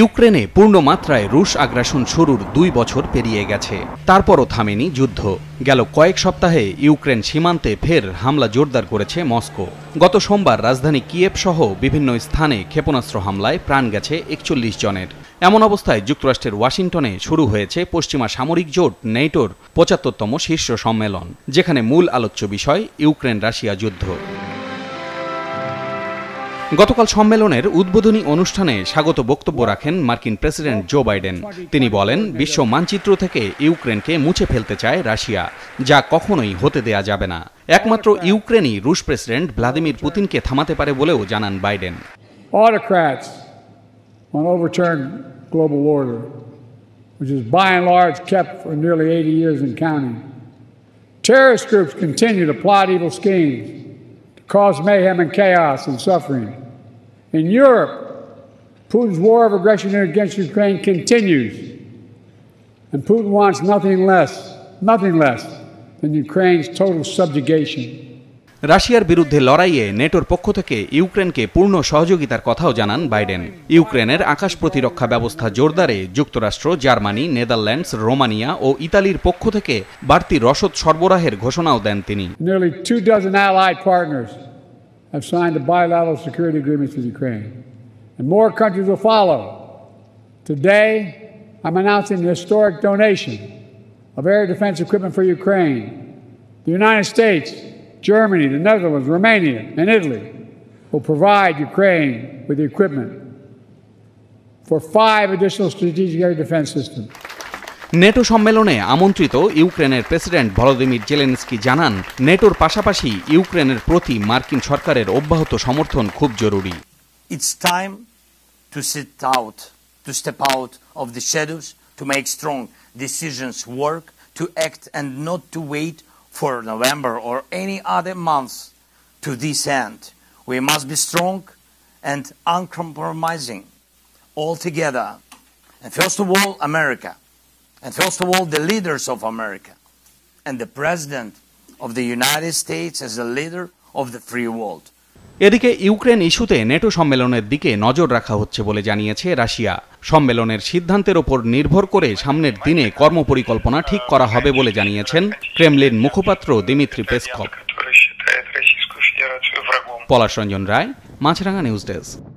ইউক্রেনে পূর্ণ মাত্রায় রুশ আগ্রাসন শুরুর দুই বছর পেরিয়ে গেছে তারপরও থামেনি যুদ্ধ গেল কয়েক সপ্তাহে ইউক্রেন সীমান্তে ফের হামলা জোরদার করেছে মস্কো গত সোমবার রাজধানী কিয়েভ সহ বিভিন্ন স্থানে ক্ষেপণাস্ত্র হামলায় প্রাণ গেছে একচল্লিশ জনের এমন অবস্থায় যুক্তরাষ্ট্রের ওয়াশিংটনে শুরু হয়েছে পশ্চিমা সামরিক জোট নেটোর পঁচাত্তরতম শীর্ষ সম্মেলন যেখানে মূল আলোচ্য বিষয় ইউক্রেন রাশিয়া যুদ্ধ গতকাল সম্মেলনের উদ্বোধনী অনুষ্ঠানে স্বাগত বক্তব্য রাখেন মার্কিন প্রেসিডেন্ট জো বাইডেন তিনি বলেন বিশ্ব মানচিত্র থেকে ইউক্রেনকে মুছে ফেলতে চায় রাশিয়া যা কখনোই হতে দেয়া যাবে না একমাত্র ইউক্রেনই রুশ প্রেসিডেন্ট ভ্লাদিমির পুতিনকে থামাতে পারে বলেও জানান Biden Terrorist groups continue to plot evil schemes caused mayhem and chaos and suffering. In Europe, Putin's war of aggression against Ukraine continues, and Putin wants nothing less, nothing less than Ukraine's total subjugation. রাশিয়ার বিরুদ্ধে লড়াইয়ে নেটোর পক্ষ থেকে ইউক্রেনকে পূর্ণ সহযোগিতার কথাও জানান বাইডেন ইউক্রেনের আকাশ প্রতিরক্ষা ব্যবস্থা জোরদারে যুক্তরাষ্ট্র জার্মানি নেদারল্যান্ডস রোমানিয়া ও ইতালির পক্ষ থেকে বাড়তি রসদ সরবরাহের ঘোষণাও দেন তিনি The United States Germany, the Netherlands, Romania, and Italy will provide Ukraine with the equipment for five additional strategic air defense systems. NATO সম্মেলনে আমন্ত্রিত ইউক্রেনের প্রেসিডেন্ট ভলোদিমির জেলেনস্কি জানান নেটোর পাশাপাশি ইউক্রেনের প্রতি মার্কিন সরকারের অব্যাহত সমর্থন খুব জরুরি It's time to sit out, to step out of the shadows, to make strong decisions work, to act and not to wait for November or any other month to this end. We must be strong and uncompromising altogether. And first of all, America. And first of all, the leaders of America. And the President of the United States as the leader of the free world. এদিকে Ukraine ইস্যুতে NATO সম্মেলনের দিকে নজর রাখা হচ্ছে বলে জানিয়েছে Russia সম্মেলনের সিদ্ধান্তের ওপর নির্ভর করে সামনের দিনে কর্মপরিকল্পনা ঠিক করা হবে বলে জানিয়েছেন ক্রেমলিন মুখপাত্র Dmitry Peskov Palash Ranjan Roy Maasranga news desk